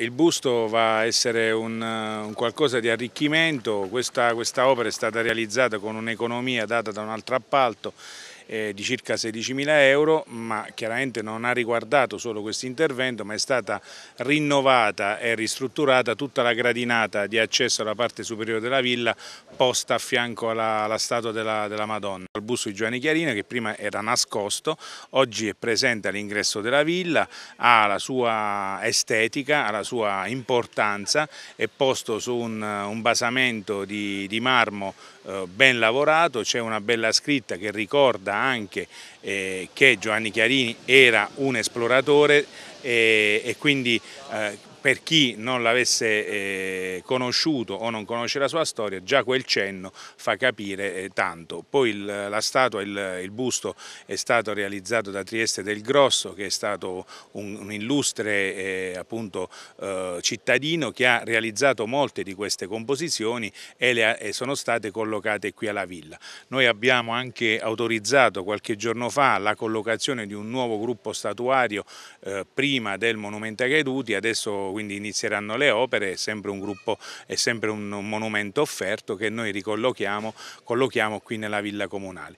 Il busto va a essere un, un qualcosa di arricchimento, questa, questa opera è stata realizzata con un'economia data da un altro appalto eh, di circa 16.000 euro, ma chiaramente non ha riguardato solo questo intervento, ma è stata rinnovata e ristrutturata tutta la gradinata di accesso alla parte superiore della villa posta a fianco alla, alla statua della, della Madonna. Il busto di Giovanni Chiarina che prima era nascosto, oggi è presente all'ingresso della villa, ha la sua estetica, ha la sua importanza, è posto su un, un basamento di, di marmo eh, ben lavorato, c'è una bella scritta che ricorda anche eh, che Giovanni Chiarini era un esploratore e, eh, e quindi eh, per chi non l'avesse eh, conosciuto o non conosce la sua storia, già quel cenno fa capire eh, tanto. Poi il, la statua, il, il, busto è stato realizzato da Trieste del Grosso, che è stato un, un illustre eh, appunto, eh, cittadino che ha realizzato molte di queste composizioni e, le, e sono state collocate qui alla villa. Noi abbiamo anche autorizzato qualche giorno fa la collocazione di un nuovo gruppo statuario eh, prima del Monumento ai Caduti, adesso quindi inizieranno le opere, è sempre un gruppo, è sempre un monumento offerto che noi ricollochiamo collochiamo qui nella Villa Comunale.